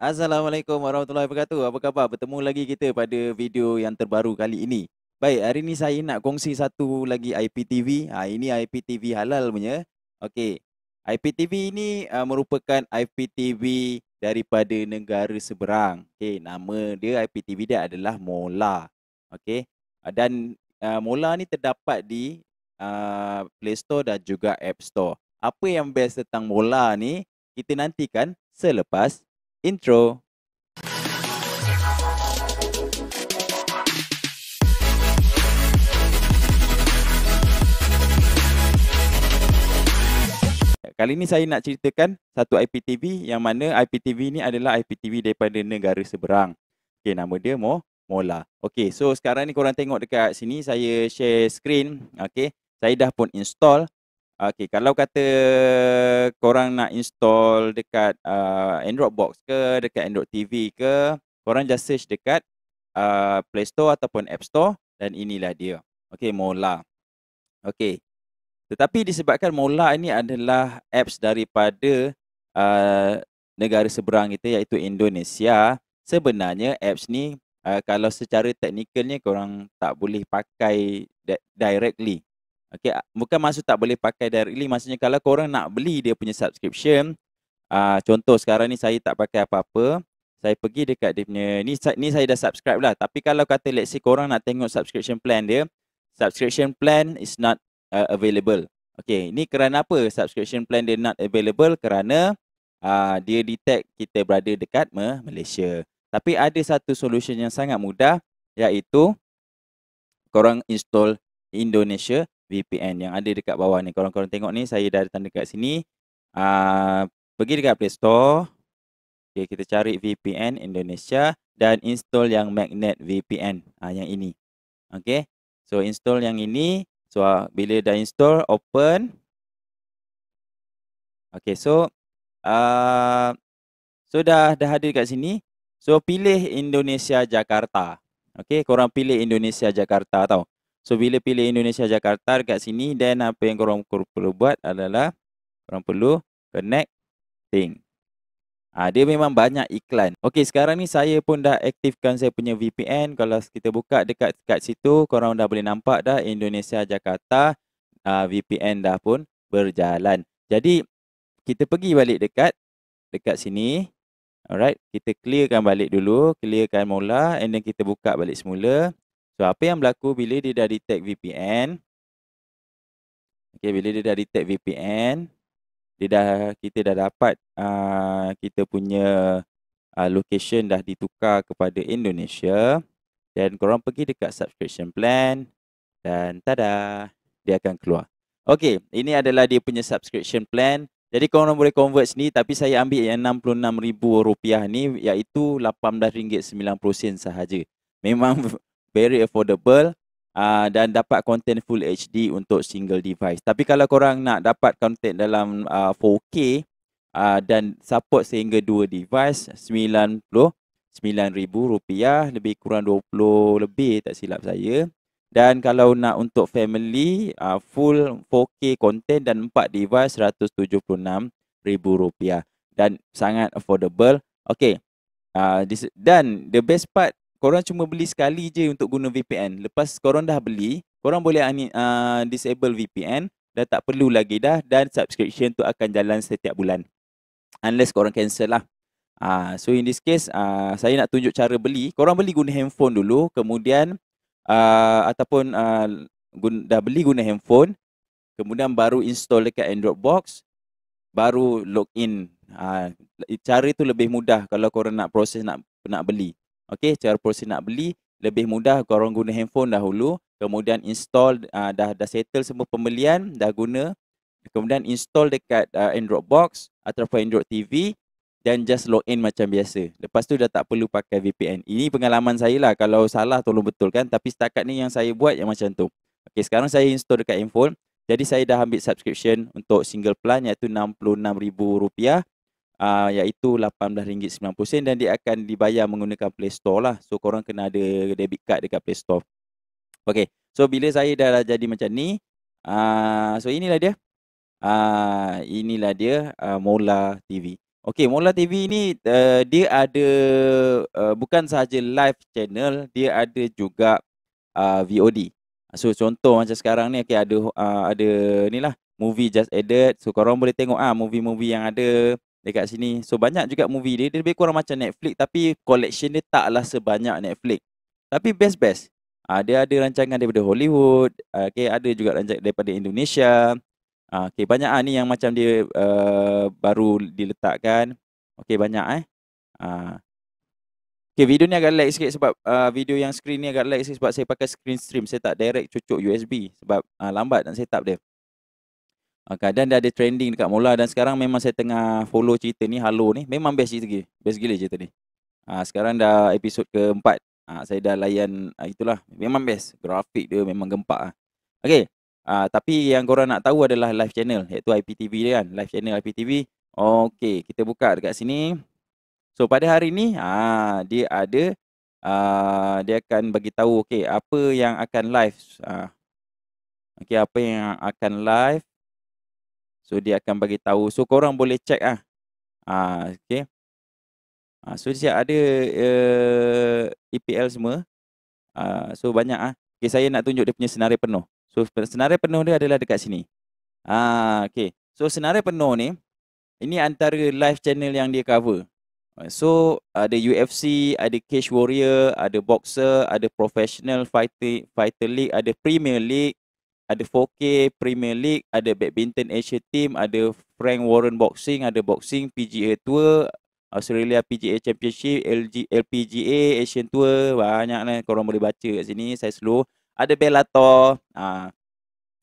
Assalamualaikum warahmatullahi wabarakatuh. Apa khabar? Bertemu lagi kita pada video yang terbaru kali ini. Baik, hari ini saya nak kongsi satu lagi IPTV. Ha, ini IPTV halal punya. Okey. IPTV ini uh, merupakan IPTV daripada negara seberang. Okey, nama dia IPTV dia adalah Mola. Okey. dan uh, Mola ni terdapat di uh, Play Store dan juga App Store. Apa yang best tentang Mola ni? Kita nantikan selepas intro. Kali ini saya nak ceritakan satu IPTV yang mana IPTV ni adalah IPTV daripada negara seberang. Okey, nama dia Mo Mola. Okey, so sekarang ni korang tengok dekat sini saya share screen. Okey, saya dah pun install Okay, kalau kata korang nak install dekat uh, Android box ke, dekat Android TV ke, korang just search dekat uh, Play Store ataupun App Store dan inilah dia. Okay, Mola. Okay, tetapi disebabkan Mola ini adalah apps daripada uh, negara seberang kita iaitu Indonesia, sebenarnya apps ni uh, kalau secara teknikalnya korang tak boleh pakai directly Okay, ah, bukan maksud tak boleh pakai directly. Maksudnya kalau korang nak beli dia punya subscription, uh, contoh sekarang ni saya tak pakai apa-apa, saya pergi dekat dia punya, ni, ni saya dah subscribe lah. Tapi kalau kata let's say korang nak tengok subscription plan dia, subscription plan is not uh, available. Okay, ni kerana apa subscription plan dia not available? Kerana uh, dia detect kita berada dekat Malaysia. Tapi ada satu solution yang sangat mudah iaitu korang install Indonesia VPN yang ada dekat bawah ni. Kalau korang tengok ni, saya dah datang tanda dekat sini. Uh, pergi dekat Play Store. Okay, kita cari VPN Indonesia dan install yang Magnet VPN. Uh, ah, yang ini. Okay. So, install yang ini. So, uh, bila dah install, open. Okay, so. Uh, so, dah, dah ada dekat sini. So, pilih Indonesia Jakarta. Okay, korang pilih Indonesia Jakarta tau. So bila pilih Indonesia Jakarta dekat sini dan apa yang korang perlu buat adalah korang perlu connecting. Ha, dia memang banyak iklan. Okey sekarang ni saya pun dah aktifkan saya punya VPN. Kalau kita buka dekat dekat situ korang dah boleh nampak dah Indonesia Jakarta uh, ah, VPN dah pun berjalan. Jadi kita pergi balik dekat dekat sini. Alright, kita clearkan balik dulu, clearkan mula and then kita buka balik semula. So apa yang berlaku bila dia dah detect VPN? okey, bila dia dah detect VPN, dia dah kita dah dapat uh, kita punya uh, location dah ditukar kepada Indonesia. Dan korang pergi dekat subscription plan dan tada dia akan keluar. Okey, ini adalah dia punya subscription plan. Jadi korang boleh convert ni, tapi saya ambil yang RM66,000 ni iaitu RM18.90 sahaja. Memang very affordable uh, dan dapat content full HD untuk single device. Tapi kalau korang nak dapat content dalam uh, 4K uh, dan support sehingga dua device RM99,000 lebih kurang 20 lebih tak silap saya. Dan kalau nak untuk family uh, full 4K content dan 4 device RM176,000 dan sangat affordable. Okay. Uh, this, dan the best part korang cuma beli sekali je untuk guna VPN. Lepas korang dah beli, korang boleh uh, disable VPN. Dah tak perlu lagi dah dan subscription tu akan jalan setiap bulan. Unless korang cancel lah. Uh, so in this case, uh, saya nak tunjuk cara beli. Korang beli guna handphone dulu. Kemudian, uh, ataupun uh, guna, dah beli guna handphone. Kemudian baru install dekat Android Box. Baru login. Uh, cara tu lebih mudah kalau korang nak proses nak nak beli. Okey, cara proses nak beli lebih mudah korang guna handphone dahulu, kemudian install uh, dah dah settle semua pembelian, dah guna, kemudian install dekat uh, Android box atau Android TV dan just log in macam biasa. Lepas tu dah tak perlu pakai VPN. Ini pengalaman saya lah. Kalau salah tolong betulkan. Tapi setakat ni yang saya buat yang macam tu. Okay, sekarang saya install dekat handphone. Jadi saya dah ambil subscription untuk single plan iaitu RM66,000 uh, iaitu RM18.90 dan dia akan dibayar menggunakan Play Store lah. So korang kena ada debit card dekat Play Store. Okay, so bila saya dah, dah jadi macam ni, uh, so inilah dia. Uh, inilah dia uh, Mola TV. Okay, Mola TV ni uh, dia ada uh, bukan sahaja live channel, dia ada juga uh, VOD. So contoh macam sekarang ni okay, ada uh, ada ni lah movie just added. So korang boleh tengok ah uh, movie-movie yang ada dekat sini. So banyak juga movie dia. Dia lebih kurang macam Netflix tapi collection dia taklah sebanyak Netflix. Tapi best-best. Uh, dia ada rancangan daripada Hollywood. Uh, okay, ada juga rancangan daripada Indonesia. Uh, okay, banyak uh, ni yang macam dia uh, baru diletakkan. Okay, banyak eh. Uh. Okay, video ni agak lag sikit sebab uh, video yang screen ni agak lag sikit sebab saya pakai screen stream. Saya tak direct cucuk USB sebab uh, lambat nak setup dia. Ah, kadang dia ada trending dekat mula dan sekarang memang saya tengah follow cerita ni Halo ni. Memang best cerita gila. Best gila cerita ni. Ha, sekarang dah episod keempat. Ha, saya dah layan ha, itulah. Memang best. Grafik dia memang gempak. Ha. Okay. Ha, tapi yang korang nak tahu adalah live channel. Iaitu IPTV dia kan. Live channel IPTV. Okay. Kita buka dekat sini. So pada hari ni ha, dia ada. Ha, dia akan bagi tahu okay, apa yang akan live. Ha. Okay, apa yang akan live. So dia akan bagi tahu. So korang boleh check ah. Ah okey. Ah so siap ada uh, eh, EPL semua. Ah so banyak ah. Okey saya nak tunjuk dia punya senarai penuh. So senarai penuh dia adalah dekat sini. Ah okey. So senarai penuh ni ini antara live channel yang dia cover. So ada UFC, ada Cage Warrior, ada boxer, ada professional fighter, fighter league, ada Premier League, ada 4K Premier League, ada Badminton Asia Team, ada Frank Warren Boxing, ada Boxing PGA Tour, Australia PGA Championship, LG, LPGA, Asian Tour, banyak lah korang boleh baca kat sini, saya slow. Ada Bellator, aa, ha.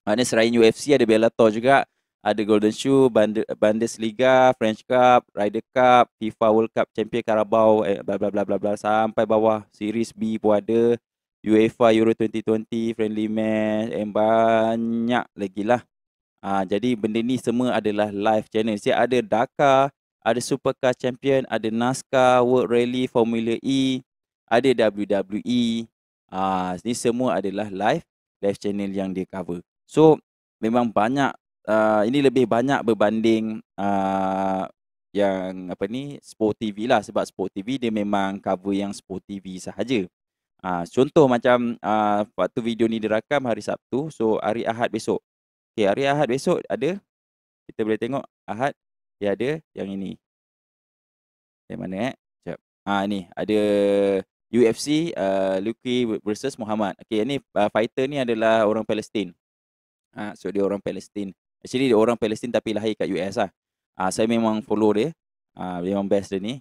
maknanya serai UFC ada Bellator juga, ada Golden Shoe, Bundesliga, French Cup, Ryder Cup, FIFA World Cup, Champion Carabao, eh, bla bla bla bla bla sampai bawah Series B pun ada. UEFA Euro 2020 friendly match and banyak lagi lah. Ha, jadi benda ni semua adalah live channel. Saya ada Dakar, ada Supercar Champion, ada NASCAR, World Rally, Formula E, ada WWE. Ha, ni semua adalah live live channel yang dia cover. So memang banyak Uh, ini lebih banyak berbanding uh, yang apa ni Sport TV lah sebab Sport TV dia memang cover yang Sport TV sahaja. Ha, contoh macam uh, waktu video ni dirakam hari Sabtu. So hari Ahad besok. Okay, hari Ahad besok ada. Kita boleh tengok Ahad. Dia ada yang ini. Di mana eh? Sekejap. Ha, ni ada UFC uh, Luki versus Muhammad. Okay, ini uh, fighter ni adalah orang Palestin. Ha, so dia orang Palestin. Actually dia orang Palestin tapi lahir kat US lah. Ha, saya memang follow dia. Ha, memang best dia ni.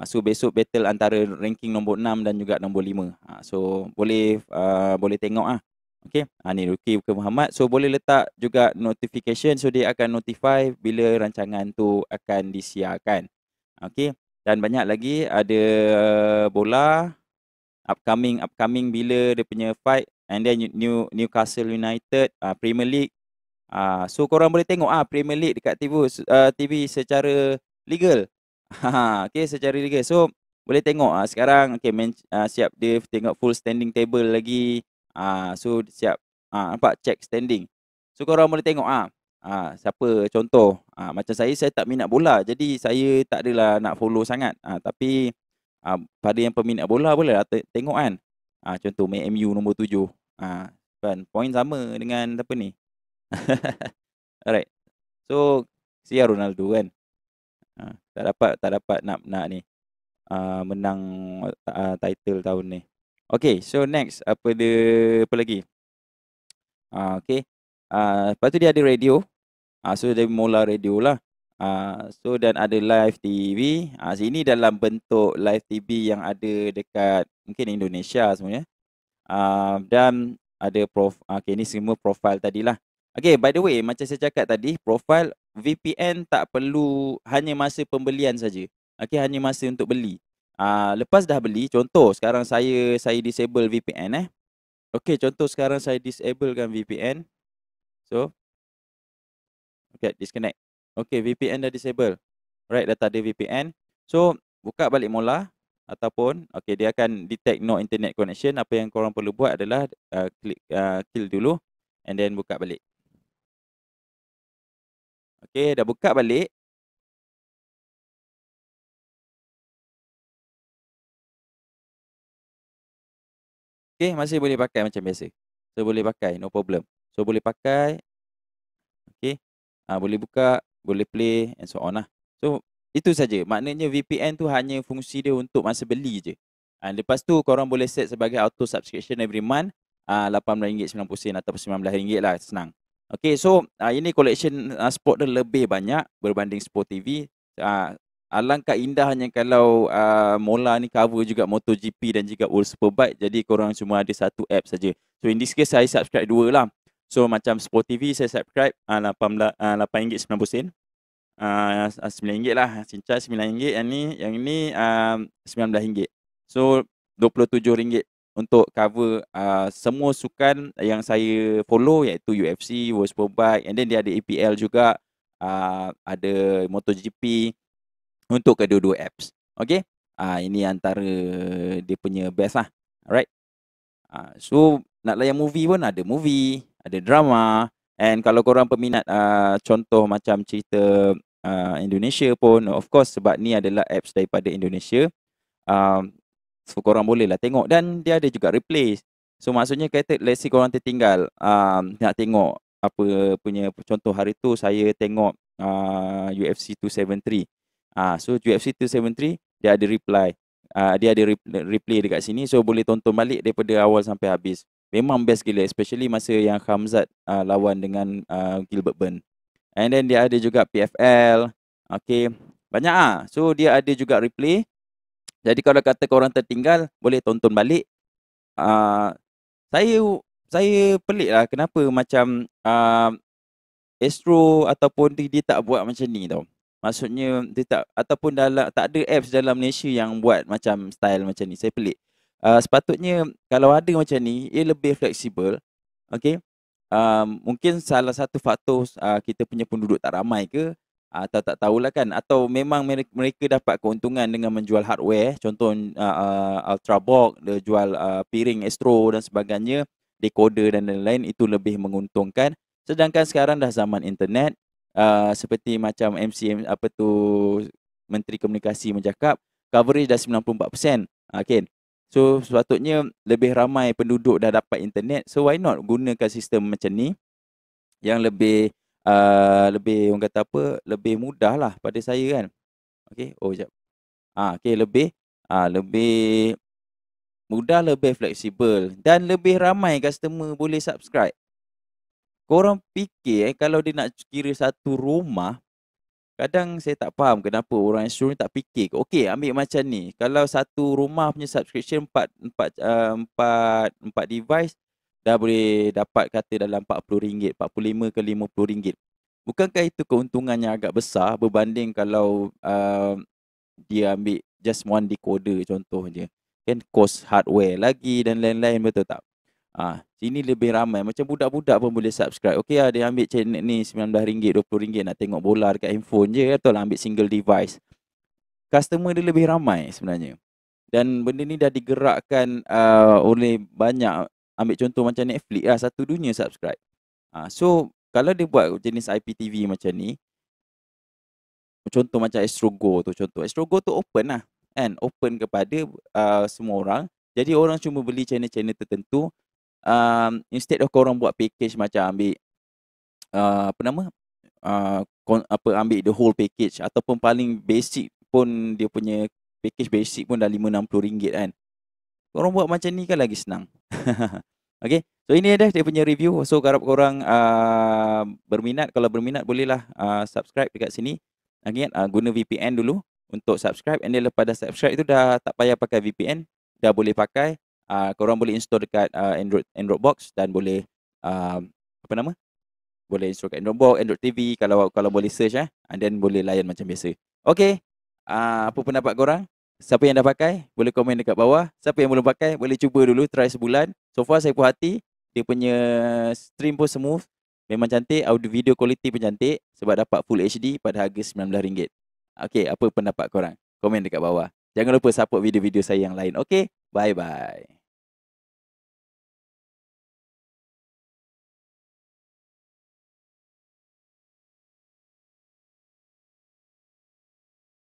Uh, so besok battle antara ranking nombor 6 dan juga nombor 5. Uh, ah, so boleh uh, boleh tengok ah. Okay. Ha, ni Ruki Bukan Muhammad. So boleh letak juga notification so dia akan notify bila rancangan tu akan disiarkan. Okay. Dan banyak lagi ada bola. Upcoming, upcoming bila dia punya fight. And then New, Newcastle United, uh, Premier League. Uh, so korang boleh tengok ah uh, Premier League dekat TV, uh, TV secara legal. Ha, okay secara liga so boleh tengok uh, sekarang okay men, uh, ah, siap dia tengok full standing table lagi uh, so siap uh, nampak check standing so korang boleh tengok ah uh, uh, siapa contoh uh, macam saya saya tak minat bola jadi saya tak adalah nak follow sangat uh, tapi uh, pada yang peminat bola boleh lah tengok kan uh, contoh MU nombor 7 uh, kan point sama dengan apa ni alright so siar Ronaldo kan tak dapat tak dapat nak nak ni uh, menang uh, title tahun ni. Okay, so next apa dia apa lagi? Ah uh, okay. Ah uh, lepas tu dia ada radio. Ah uh, so dia mula radio lah. Ah uh, so dan ada live TV. Ah uh, sini dalam bentuk live TV yang ada dekat mungkin Indonesia semuanya. Ah uh, dan ada prof uh, okay, ni semua profile tadilah. Okay, by the way, macam saya cakap tadi, profile VPN tak perlu hanya masa pembelian saja. Okey, hanya masa untuk beli. Ah uh, lepas dah beli, contoh sekarang saya saya disable VPN eh. Okey, contoh sekarang saya disablekan VPN. So Okay, disconnect. Okay, VPN dah disable. Alright, dah tak ada VPN. So, buka balik mula ataupun okay, dia akan detect no internet connection. Apa yang korang perlu buat adalah uh, klik uh, kill dulu and then buka balik. Okey, dah buka balik. Okey, masih boleh pakai macam biasa. So boleh pakai, no problem. So boleh pakai. Okey. ha, boleh buka, boleh play and so on lah. So itu saja. Maknanya VPN tu hanya fungsi dia untuk masa beli je. Ha, lepas tu korang boleh set sebagai auto subscription every month. Ah ha, RM8.90 ataupun RM19 lah. Senang. Okay, so uh, ini collection uh, sport dia lebih banyak berbanding sport TV. Uh, ah, alangkah indahnya kalau uh, Mola ni cover juga MotoGP dan juga World Superbike. Jadi korang cuma ada satu app saja. So in this case, saya subscribe dua lah. So macam sport TV, saya subscribe RM8.90. Uh, RM9 uh, lah. Cincai RM9. Yang ni, yang ni RM19. Uh, so RM27 untuk cover uh, semua sukan yang saya follow iaitu UFC, World Superbike and then dia ada APL juga uh, ada MotoGP untuk kedua-dua apps. Okay? Uh, ini antara dia punya best lah. Alright? Uh, so, nak layan movie pun ada movie, ada drama and kalau korang peminat uh, contoh macam cerita uh, Indonesia pun of course sebab ni adalah apps daripada Indonesia Uh, So korang boleh lah tengok dan dia ada juga replay. So maksudnya kata let's say korang tertinggal um, nak tengok apa punya contoh hari tu saya tengok uh, UFC 273. Uh, so UFC 273 dia ada reply. Uh, dia ada replay dekat sini so boleh tonton balik daripada awal sampai habis. Memang best gila especially masa yang Hamzat uh, lawan dengan uh, Gilbert Burn. And then dia ada juga PFL. Okay. Banyak ah. So dia ada juga replay. Jadi kalau kata korang tertinggal, boleh tonton balik. Uh, saya saya pelik lah kenapa macam uh, Astro ataupun dia, dia tak buat macam ni tau. Maksudnya dia tak ataupun dalam tak ada apps dalam Malaysia yang buat macam style macam ni. Saya pelik. Uh, sepatutnya kalau ada macam ni, ia lebih fleksibel. Okay. Uh, mungkin salah satu faktor uh, kita punya penduduk tak ramai ke atau tak tahulah kan atau memang mereka dapat keuntungan dengan menjual hardware eh. contoh uh, uh, Ultrabook dia jual uh, piring Astro dan sebagainya decoder dan lain-lain itu lebih menguntungkan sedangkan sekarang dah zaman internet uh, seperti macam MCM apa tu menteri komunikasi mencakap coverage dah 94% okey ah, kan? so sepatutnya lebih ramai penduduk dah dapat internet so why not gunakan sistem macam ni yang lebih Ah, lebih orang kata apa lebih mudah lah pada saya kan okey oh jap ah okey lebih ah lebih mudah lebih fleksibel dan lebih ramai customer boleh subscribe korang fikir eh, kalau dia nak kira satu rumah Kadang saya tak faham kenapa orang insurans tak fikir. Okey, ambil macam ni. Kalau satu rumah punya subscription 4 4 uh, 4 4 device dah boleh dapat kata dalam RM40, RM45 ke RM50. Bukankah itu keuntungannya agak besar berbanding kalau uh, dia ambil just one decoder contohnya. Kan cost hardware lagi dan lain-lain betul tak? Ah, ha, sini lebih ramai. Macam budak-budak pun boleh subscribe. Okey, ada lah, yang ambil channel ni RM19, RM20 nak tengok bola dekat handphone je atau lah ambil single device. Customer dia lebih ramai sebenarnya. Dan benda ni dah digerakkan uh, oleh banyak ambil contoh macam Netflix lah satu dunia subscribe. Ah so kalau dia buat jenis IPTV macam ni contoh macam Astro Go tu contoh Astro Go tu open lah kan open kepada uh, semua orang. Jadi orang cuma beli channel-channel tertentu um, instead of korang buat package macam ambil uh, apa nama uh, apa ambil the whole package ataupun paling basic pun dia punya package basic pun dah RM560 kan. Korang buat macam ni kan lagi senang. okay. So ini dah dia punya review. So harap korang uh, berminat. Kalau berminat bolehlah uh, subscribe dekat sini. Ingat uh, guna VPN dulu untuk subscribe. And then lepas dah subscribe itu dah tak payah pakai VPN. Dah boleh pakai. Uh, korang boleh install dekat uh, Android Android Box dan boleh uh, apa nama? Boleh install dekat Android Box, Android TV kalau kalau boleh search eh. And then boleh layan macam biasa. Okay. Uh, apa pendapat korang? Siapa yang dah pakai boleh komen dekat bawah. Siapa yang belum pakai boleh cuba dulu try sebulan. So far saya puas hati. Dia punya stream pun smooth. Memang cantik. Audio video quality pun cantik. Sebab dapat full HD pada harga RM19. Okay, apa pendapat korang? Komen dekat bawah. Jangan lupa support video-video saya yang lain. Okay, bye-bye.